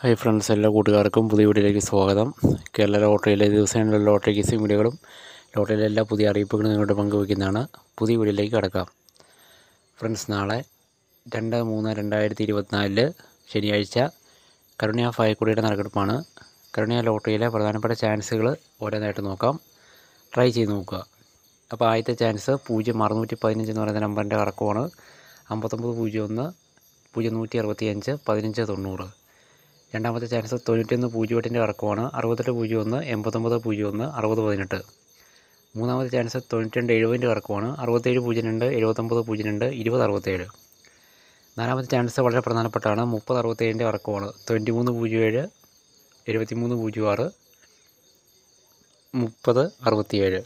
hi friends എല്ലാ കൂട്ടുകാർക്കും പുതിയ വീഡിയോയിലേക്ക് സ്വാഗതം കേരള ലോട്ടറിയിലെ ദിവസങ്ങളിലെ ലോട്ടറി കിസിംഗ് വീഡിയോകളും ലോട്ടറിയിലെ എല്ലാ പുതിയ അറിയിപ്പുകളും നിങ്ങളുടെ പങ്കുവയ്ക്കുന്നതാണ് പുതിയ വീഡിയോയിലേക്ക് കടക്കാം ഫ്രണ്ട്സ് നാളെ രണ്ട് മൂന്ന് രണ്ടായിരത്തി ഇരുപത്തിനാലില് ശനിയാഴ്ച കരുണ്യ ഫായക്കുടിയുടെ നറുക്കെടുപ്പാണ് കരുണ്യ ലോട്ടറിയിലെ പ്രധാനപ്പെട്ട ചാൻസുകൾ ഓരോന്നായിട്ട് നോക്കാം ട്രൈ ചെയ്ത് നോക്കുക അപ്പോൾ ആദ്യത്തെ ചാൻസ് പൂജ്യം അറുന്നൂറ്റി പതിനഞ്ച് എന്ന് പറയുന്ന നമ്പറിൻ്റെ കറക്കമാണ് അമ്പത്തൊമ്പത് പൂജ്യം ഒന്ന് പൂജ്യം നൂറ്റി അറുപത്തി അഞ്ച് പതിനഞ്ച് തൊണ്ണൂറ് രണ്ടാമത്തെ ചാൻസ് തൊണ്ണൂറ്റി ഒന്ന് പൂജ്യം എട്ടിൻ്റെ അടക്കമാണ് അറുപത്തെട്ട് പൂജ്യം ഒന്ന് എൺപത്തൊമ്പത് പൂജ്യം ഒന്ന് അറുപത് പതിനെട്ട് മൂന്നാമത്തെ ചാൻസ് തൊണ്ണൂറ്റി രണ്ട് എഴുപതിൻ്റെ അടക്കമാണ് അറുപത്തേഴ് പൂജ്യം രണ്ട് എഴുപത്തൊമ്പത് പൂജ്യം രണ്ട് ഇരുപത് അറുപത്തേഴ് നാലാമത്തെ ചാൻസ് വളരെ പ്രധാനപ്പെട്ടാണ് മുപ്പത് അറുപത്തേഴിൻ്റെ അടക്കമാണ് തൊണ്ണൂറ്റി മൂന്ന് പൂജ്യം ഏഴ് എഴുപത്തി മൂന്ന് പൂജ്യം ആറ് മുപ്പത് അറുപത്തിയേഴ്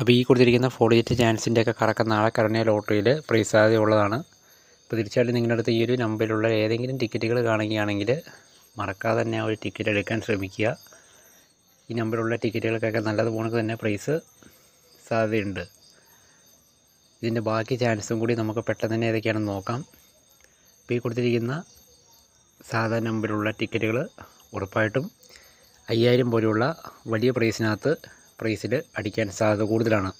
അപ്പോൾ ഈ കൊടുത്തിരിക്കുന്ന ഫോർ ഡിജിറ്റ് ചാൻസിൻ്റെയൊക്കെ കറക്കം നാളെ കരണിയ ലോട്ടറിയിൽ പ്രൈസാതെ ഉള്ളതാണ് അപ്പോൾ തീർച്ചയായിട്ടും നിങ്ങളുടെ അടുത്ത് ഈ ഒരു നമ്പറിലുള്ള ഏതെങ്കിലും ടിക്കറ്റുകൾ കാണുകയാണെങ്കിൽ മറക്കാതെ തന്നെ ആ ഒരു ടിക്കറ്റ് എടുക്കാൻ ശ്രമിക്കുക ഈ നമ്പറിലുള്ള ടിക്കറ്റുകൾക്കൊക്കെ നല്ലത് പോണക്ക് തന്നെ പ്രൈസ് സാധ്യതയുണ്ട് ഇതിൻ്റെ ബാക്കി ചാൻസും കൂടി നമുക്ക് പെട്ടെന്ന് തന്നെ ഏതൊക്കെയാണെന്ന് നോക്കാം ഇപ്പോൾ ഈ കൊടുത്തിരിക്കുന്ന സാധാ നമ്പറിലുള്ള ടിക്കറ്റുകൾ ഉറപ്പായിട്ടും അയ്യായിരം പോലെയുള്ള വലിയ പ്രൈസിനകത്ത് പ്രൈസിൽ അടിക്കാൻ സാധ്യത കൂടുതലാണ്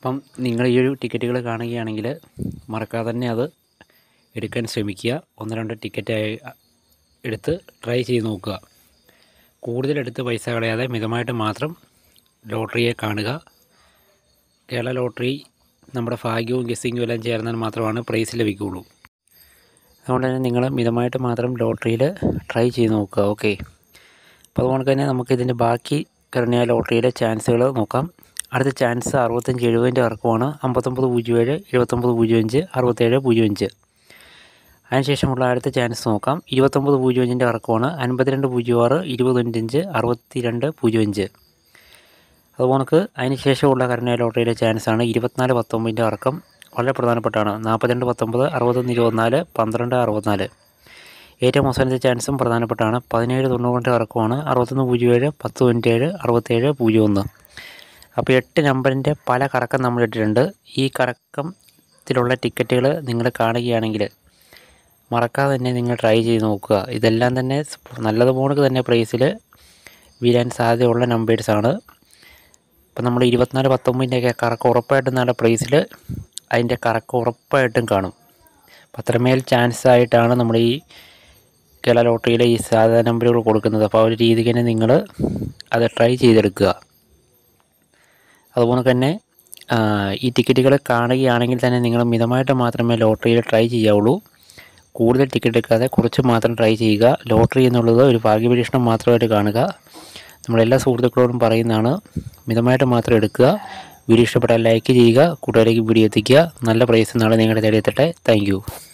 അപ്പം നിങ്ങൾ ഈ ഒരു ടിക്കറ്റുകൾ കാണുകയാണെങ്കിൽ മറക്കാതെ തന്നെ അത് എടുക്കാൻ ശ്രമിക്കുക ഒന്ന് രണ്ട് ടിക്കറ്റ് എടുത്ത് ട്രൈ ചെയ്ത് നോക്കുക കൂടുതലെടുത്ത് പൈസ കളയാതെ മിതമായിട്ട് മാത്രം ലോട്ടറിയെ കാണുക കേരള ലോട്ടറി നമ്മുടെ ഭാഗ്യവും ഗസ്സിങ്ങും എല്ലാം ചേർന്നാൽ മാത്രമാണ് പ്രൈസ് ലഭിക്കുകയുള്ളൂ അതുകൊണ്ട് തന്നെ നിങ്ങൾ മിതമായിട്ട് മാത്രം ലോട്ടറിയിൽ ട്രൈ ചെയ്ത് നോക്കുക ഓക്കെ അപ്പോൾ അതുകൊണ്ട് തന്നെ നമുക്കിതിൻ്റെ ബാക്കി കരുണ്യ ലോട്ടറിയിലെ ചാൻസുകൾ നോക്കാം അടുത്ത ചാൻസ് അറുപത്തഞ്ച് എഴുപതിൻ്റെ വർക്കുമാണ് അമ്പത്തൊമ്പത് പൂജ്യം ഏഴ് എഴുപത്തൊമ്പത് പൂജ്യം അഞ്ച് അറുപത്തേഴ് പൂജ്യം അഞ്ച് അതിനുശേഷമുള്ള അടുത്ത ചാൻസ് നോക്കാം ഇരുപത്തൊമ്പത് പൂജ്യം അഞ്ചിൻ്റെ വർക്കുമാണ് അൻപത്തിരണ്ട് പൂജ്യം ആറ് ഇരുപതൊഞ്ചഞ്ച് അറുപത്തിരണ്ട് പൂജ്യം അഞ്ച് അതുപോലെ നമുക്ക് അതിനുശേഷമുള്ള കരണയ ലോട്ടറിയിലെ ചാൻസാണ് ഇരുപത്തിനാല് പത്തൊമ്പതിൻ്റെ വർക്കം വളരെ പ്രധാനപ്പെട്ടാണ് നാൽപ്പത്തിരണ്ട് പത്തൊമ്പത് അറുപത്തൊന്ന് ഇരുപത്തിനാല് പന്ത്രണ്ട് അറുപത്തിനാല് ഏറ്റവും അവസാനത്തെ ചാൻസും പ്രധാനപ്പെട്ടാണ് പതിനേഴ് തൊണ്ണൂറിൻ്റെ വർക്കുമാണ് അറുപത്തൊന്ന് പൂജ്യം ഏഴ് പത്ത് തൊണ്ണൂറ്റേഴ് അറുപത്തേഴ് പൂജ്യം ഒന്ന് അപ്പോൾ എട്ട് നമ്പറിൻ്റെ പല കറക്കം നമ്മൾ ഇട്ടിട്ടുണ്ട് ഈ കറക്കത്തിലുള്ള ടിക്കറ്റുകൾ നിങ്ങൾ കാണുകയാണെങ്കിൽ മറക്കാതെ തന്നെ നിങ്ങൾ ട്രൈ ചെയ്ത് നോക്കുക ഇതെല്ലാം തന്നെ നല്ലതുപോലെ തന്നെ പ്രൈസിൽ വീരാൻ സാധ്യതയുള്ള നമ്പേഴ്സാണ് അപ്പോൾ നമ്മൾ ഇരുപത്തിനാല് പത്തൊമ്പതിൻ്റെയൊക്കെ കറക്കം ഉറപ്പായിട്ടും നല്ല പ്രൈസിൽ അതിൻ്റെ കറക്കം ഉറപ്പായിട്ടും കാണും അത്രമേൽ ചാൻസ് ആയിട്ടാണ് നമ്മൾ ഈ കേരള ലോട്ടറിയിലെ ഈ സാധാരണ നമ്പറുകൾ കൊടുക്കുന്നത് അപ്പോൾ ആ ഒരു രീതിക്ക് തന്നെ നിങ്ങൾ അത് ട്രൈ ചെയ്തെടുക്കുക അതുപോലെ തന്നെ ഈ ടിക്കറ്റുകൾ കാണുകയാണെങ്കിൽ തന്നെ നിങ്ങൾ മിതമായിട്ട് മാത്രമേ ലോട്ടറിയിൽ ട്രൈ ചെയ്യാവുള്ളൂ കൂടുതൽ ടിക്കറ്റ് എടുക്കാതെ കുറച്ച് മാത്രം ട്രൈ ചെയ്യുക ലോട്ടറി എന്നുള്ളത് ഒരു ഭാഗ്യപരീക്ഷണം മാത്രമായിട്ട് കാണുക നമ്മളെല്ലാ സുഹൃത്തുക്കളോടും പറയുന്നതാണ് മിതമായിട്ട് മാത്രം എടുക്കുക വീഡിയോ ഇഷ്ടപ്പെട്ടാൽ ലൈക്ക് ചെയ്യുക കൂട്ടുകാരേക്ക് വീഡിയോ എത്തിക്കുക നല്ല പ്രൈസ് നാളെ നിങ്ങളുടെ തേടി എത്തട്ടെ താങ്ക്